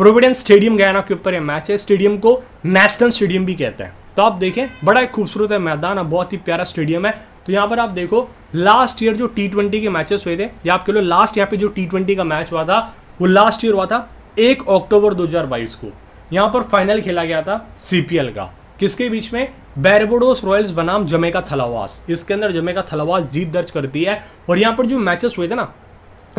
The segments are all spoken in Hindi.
प्रोविडेंस स्टेडियम गयाना के ऊपर यह मैच है स्टेडियम को नेशनल स्टेडियम भी कहते हैं तो आप देखें बड़ा ही खूबसूरत है मैदान और बहुत ही प्यारा स्टेडियम है तो यहाँ पर आप देखो लास्ट ईयर जो टी ट्वेंटी के मैचेस हुए थे या आपके लिए लास्ट यहाँ पे जो टी ट्वेंटी का मैच हुआ था वो लास्ट ईयर हुआ था एक अक्टूबर 2022 को यहाँ पर फाइनल खेला गया था सीपीएल का किसके बीच में बैरबोडोस रॉयल्स बनाम जमेका थलावास इसके अंदर जमेका थलावास जीत दर्ज करती है और यहाँ पर जो मैचेस हुए थे ना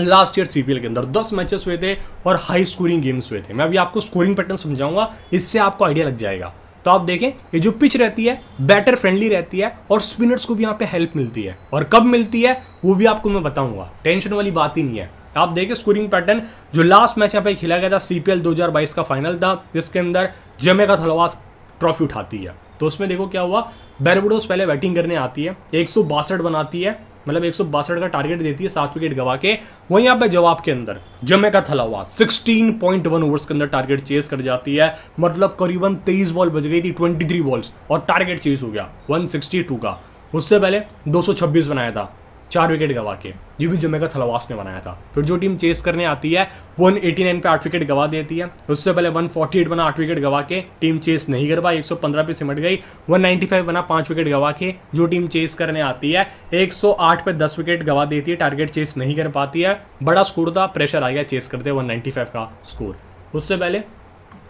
लास्ट ईयर सीपीएल के अंदर दस मैचेस हुए थे और हाई स्कोरिंग गेम्स हुए थे मैं अभी आपको स्कोरिंग पैटर्न समझाऊंगा इससे आपको आइडिया लग जाएगा तो आप देखें ये जो पिच रहती है बैटर फ्रेंडली रहती है और स्पिनर्स को भी यहाँ पे हेल्प मिलती है और कब मिलती है वो भी आपको मैं बताऊंगा टेंशन वाली बात ही नहीं है आप देखें स्कोरिंग पैटर्न जो लास्ट मैच यहाँ पे खेला गया था सीपीएल 2022 का फाइनल था जिसके अंदर जमे का थलवास ट्रॉफी उठाती है तो उसमें देखो क्या हुआ बैरबुडोस पहले बैटिंग करने आती है एक बनाती है मतलब एक का टारगेट देती है सात विकेट गवा के वहीं आप जवाब के अंदर जमे का थलावा 16.1 ओवर्स के अंदर टारगेट चेस कर जाती है मतलब करीबन 23 बॉल बच गई थी 23 बॉल्स और टारगेट चेस हो गया 162 का उससे पहले 226 बनाया था चार विकेट गवा के ये भी जुमे का थलवास ने बनाया था फिर जो टीम चेस करने आती है 189 पे आठ विकेट गवा देती है उससे पहले 148 बना आठ विकेट गवा के टीम चेस नहीं कर पाई 115 पे सिमट गई 195 बना पाँच विकेट गवा के जो टीम चेस करने आती है 108 पे 10 विकेट गवा देती है टारगेट चेस नहीं कर पाती है बड़ा स्कोर था प्रेशर आ गया चेस करते वन का स्कोर उससे पहले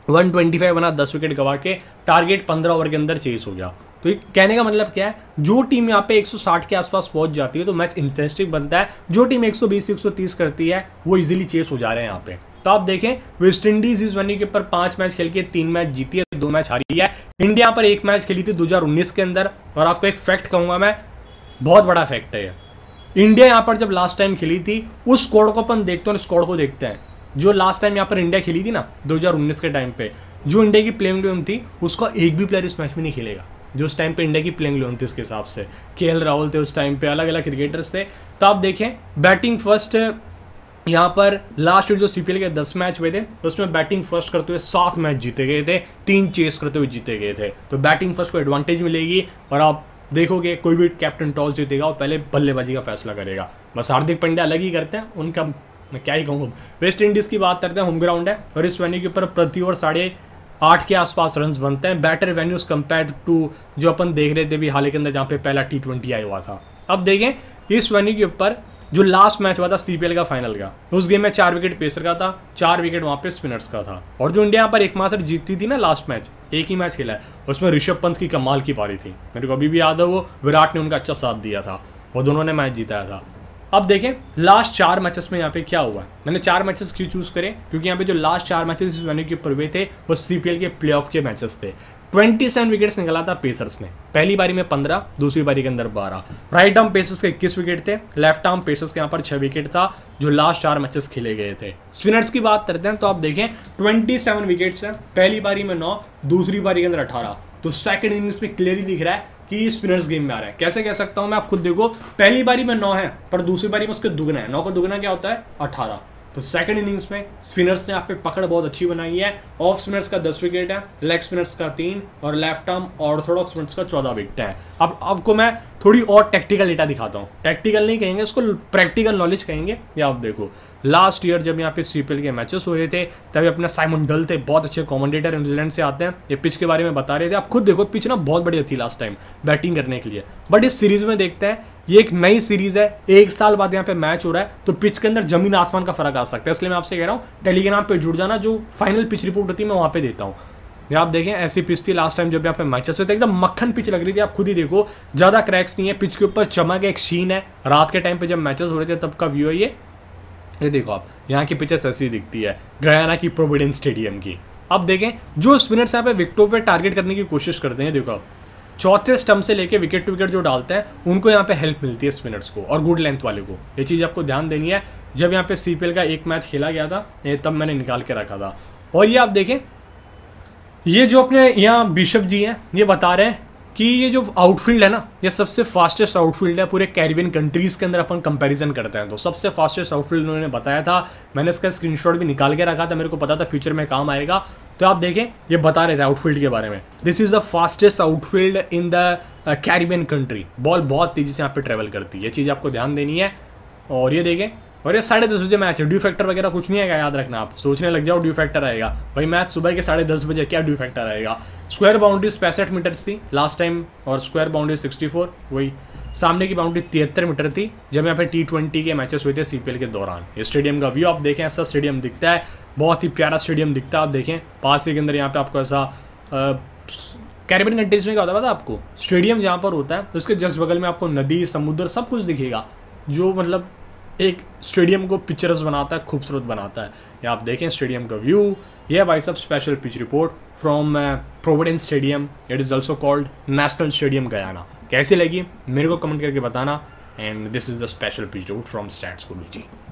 125 बना 10 विकेट गवा के टारगेट 15 ओवर के अंदर चेस हो गया तो ये कहने का मतलब क्या है जो टीम यहाँ पे 160 के आसपास पहुंच जाती है तो मैच इंटरेस्टिंग बनता है जो टीम 120 130 करती है वो इजीली चेस हो जा रहे हैं यहाँ पे तो आप देखें वेस्ट इंडीज इस वनडे के ऊपर पांच मैच खेल के तीन मैच जीती है दो मैच हारी है इंडिया पर एक मैच खेली थी दो के अंदर और आपको एक फैक्ट कहूंगा मैं बहुत बड़ा फैक्ट है इंडिया यहाँ पर जब लास्ट टाइम खेली थी उस स्कॉड को अपन देखते हैं स्कोर को देखते हैं जो लास्ट टाइम यहाँ पर इंडिया खेली थी ना दो के टाइम पे जो इंडिया की प्लेइंग टीम थी उसका एक भी प्लेयर इस मैच में नहीं खेलेगा जो उस टाइम पे इंडिया की प्लेइंग लोन थी उसके हिसाब से के राहुल थे उस टाइम पे अलग अलग क्रिकेटर्स थे तो आप देखें बैटिंग फर्स्ट यहाँ पर लास्ट जो सीपीएल के दस मैच हुए थे उसमें बैटिंग फर्स्ट करते हुए सात मैच जीते गए थे तीन चेस करते हुए जीते गए थे तो बैटिंग फर्स्ट को एडवांटेज मिलेगी और आप देखोगे कोई भी कैप्टन टॉस जीतेगा और पहले बल्लेबाजी का फैसला करेगा बस हार्दिक पंड्या अलग ही करते हैं उनका मैं क्या ही कहूँ वेस्ट इंडीज़ की बात करते हैं होम ग्राउंड है और इस वेन्यू के ऊपर प्रति ओवर साढ़े आठ के आसपास रन बनते हैं बेटर वेन्यूज कंपेयर टू जो अपन देख रहे थे भी हाल के अंदर जहाँ पे पहला टी ट्वेंटी आई हुआ था अब देखें इस वेन्यू के ऊपर जो लास्ट मैच हुआ था सीपीएल का फाइनल का उस गेम में चार विकेट पेसर का था चार विकेट वहाँ पे स्पिनर्स का था और जो इंडिया यहाँ पर एकमात्र जीतती थी ना लास्ट मैच एक ही मैच खेला है उसमें ऋषभ पंत की कमाल की पारी थी मेरे को अभी भी याद है वो विराट ने उनका अच्छा साथ दिया था वो दोनों ने मैच जीताया था अब देखें लास्ट चार मैचेस में यहाँ पे क्या हुआ मैंने चार मैचेस क्यों चूज़ करें क्योंकि यहाँ पे जो लास्ट चार मैचेस इस वेन्यू के ऊपर हुए थे वो सीपीएल के प्ले के मैचेस थे 27 विकेट्स निकला था पेसर्स ने पहली बारी में 15 दूसरी बारी के अंदर 12 राइट आर्म पेसर्स के इक्कीस विकेट थे लेफ्ट आर्म पेसर्स के यहाँ पर 6 विकेट था जो लास्ट चार मैचेस खेले गए थे स्पिनर्स की बात करते हैं तो आप देखें 27 विकेट्स हैं पहली बारी में 9 दूसरी बारी के अंदर 18 तो सेकंड इनिंग्स में क्लियरली दिख रहा है कि स्पिनर्स गेम में आ रहा है कैसे कह सकता हूँ मैं आप खुद देखो पहली बारी में नौ है पर दूसरी बारी में उसके दुगना है नौ का दुगना क्या होता है अठारह तो सेकंड इनिंग्स में स्पिनर्स ने आप पे पकड़ बहुत अच्छी बनाई है ऑफ स्पिनर्स का दस विकेट है लेग स्पिनर्स का तीन और लेफ्ट आर्म ऑर्थोडॉक्स स्पिनर्स का चौदह विकेट है अब आपको मैं थोड़ी और टैक्टिकल डेटा दिखाता हूँ टैक्टिकल नहीं कहेंगे उसको प्रैक्टिकल नॉलेज कहेंगे या आप देखो लास्ट ईयर जब यहाँ पे सीपीएल के मैचेस हो रहे थे तभी अपना साइमन डल थे बहुत अच्छे कॉमेंडेटर न्यूजीलैंड से आते हैं ये पिच के बारे में बता रहे थे आप खुद देखो पिच ना बहुत बढ़िया थी लास्ट टाइम बैटिंग करने के लिए बट इस सीरीज में देखते हैं ये एक नई सीरीज है एक साल बाद यहाँ पे मैच हो रहा है तो पिच के अंदर जमीन आसमान का फर्क आ सकता है इसलिए मैं आपसे कह रहा हूँ टेलीग्राम पे जुड़ जाना जो फाइनल पिच रिपोर्ट होती है मैं वहाँ पे देता हूँ ये आप देखें ऐसी पिच थी लास्ट टाइम जब यहाँ पे मैचेस हुए थे एकदम मक्खन पिच लग रही थी आप खुद ही देखो ज़्यादा क्रैक्स नहीं है पिच के ऊपर चमक एक शीन है रात के टाइम पे जब मैचेस हो रहे थे तब का व्यू है ये ये देखो आप यहाँ की पिक्चर ऐसी दिखती है गयाना की प्रोविडेंस स्टेडियम की अब देखें जो स्पिनर्स यहाँ पे विकटों पे टारगेट करने की कोशिश करते हैं देखो आप चौथे स्टम्प से लेके विकेट टू विकेट जो डालते हैं उनको यहाँ पे हेल्प मिलती है स्पिनर्स को और गुड लेंथ वाले को ये चीज़ आपको ध्यान देनी है जब यहाँ पे सी का एक मैच खेला गया था ये तब मैंने निकाल के रखा था और ये आप देखें ये जो अपने यहाँ बिशप जी हैं ये बता रहे हैं कि ये जो आउटफील्ड है ना ये सबसे फास्टेस्ट आउटफील्ड है पूरे कैरिबियन कंट्रीज़ के अंदर अपन कंपैरिजन करते हैं तो सबसे फास्टेस्ट आउटफील्ड उन्होंने बताया था मैंने इसका स्क्रीनशॉट भी निकाल के रखा था मेरे को पता था फ्यूचर में काम आएगा तो आप देखें ये बता रहे थे आउटफील्ड के बारे में this is the fastest outfield in the Caribbean country ball बहुत तेज़ी से यहाँ पर ट्रेवल करती है ये चीज़ आपको ध्यान देनी है और ये देखें और ये साढ़े दस बजे मैच है ड्यू फैक्टर वगैरह कुछ नहीं आएगा याद रखना आप सोचने लग जाओ ड्यू फैक्टर आएगा भाई मैच सुबह के साढ़े दस बजे क्या ड्यू फैक्टर आएगा स्क्वायर बाउंड्रीज पैंसठ मीटर थी लास्ट टाइम और स्क्वायर बाउंड्री सिक्सटी फोर वही सामने की बाउंड्री तिहत्तर मीटर थी जब यहाँ पे टी ट्वेंटी के मैचेस हुए थे सीपीएल के दौरान ये स्टेडियम का व्यू आप देखें ऐसा स्टेडियम दिखता है बहुत ही प्यारा स्टेडियम दिखता है आप देखें पास के अंदर यहाँ पे आपको ऐसा कैरेबियन कंट्रीज में क्या होता है पता आपको स्टेडियम जहाँ पर होता है उसके जस्ट बगल में आपको नदी समुद्र सब कुछ दिखेगा जो मतलब एक स्टेडियम को पिक्चर्स बनाता है खूबसूरत बनाता है ये आप देखें स्टेडियम का व्यू यह भाई साहब special pitch report from Providence stadium it is also called national stadium Guyana कैसी लगी मेरे को कमेंट करके बताना and this is the special pitch report from stats school ji